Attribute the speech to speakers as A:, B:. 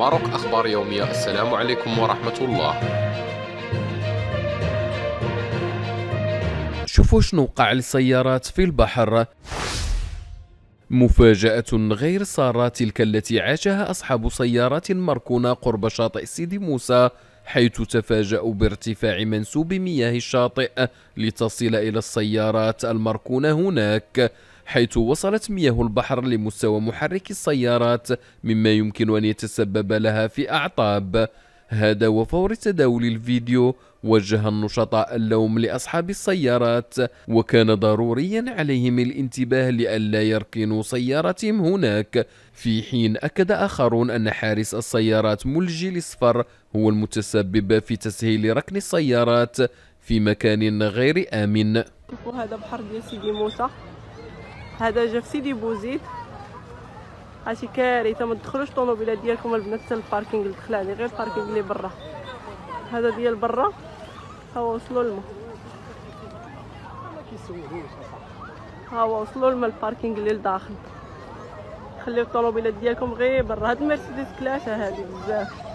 A: ماروك أخبار يومية السلام عليكم ورحمة الله شوفوا شنو وقع للسيارات في البحر مفاجأة غير سارة تلك التي عاشها أصحاب سيارات مركونة قرب شاطئ سيدي موسى حيث تفاجأوا بارتفاع منسوب مياه الشاطئ لتصل إلى السيارات المركونة هناك حيث وصلت مياه البحر لمستوى محرك السيارات مما يمكن أن يتسبب لها في أعطاب هذا وفور تداول الفيديو وجه النشطاء اللوم لأصحاب السيارات وكان ضروريا عليهم الانتباه لئلا يركنوا سيارتهم هناك في حين أكد آخرون أن حارس السيارات ملجي الأصفر هو المتسبب في تسهيل ركن السيارات في مكان غير آمن
B: هذا بحر ديال سيدي موسى هذا جا في سيدي بوزيد هادشي كارثه ما تدخلوش الطوموبيلات ديالكم البنات حتى الباركينغ اللي دخل غير الباركينغ اللي برا هذا ديال برا ها هو وصلوا الماء ها هو وصلوا الماء الباركينغ اللي لداخل خليو الطوموبيلات ديالكم غير برا هاد المرسيدس كلاشة هادي بزاف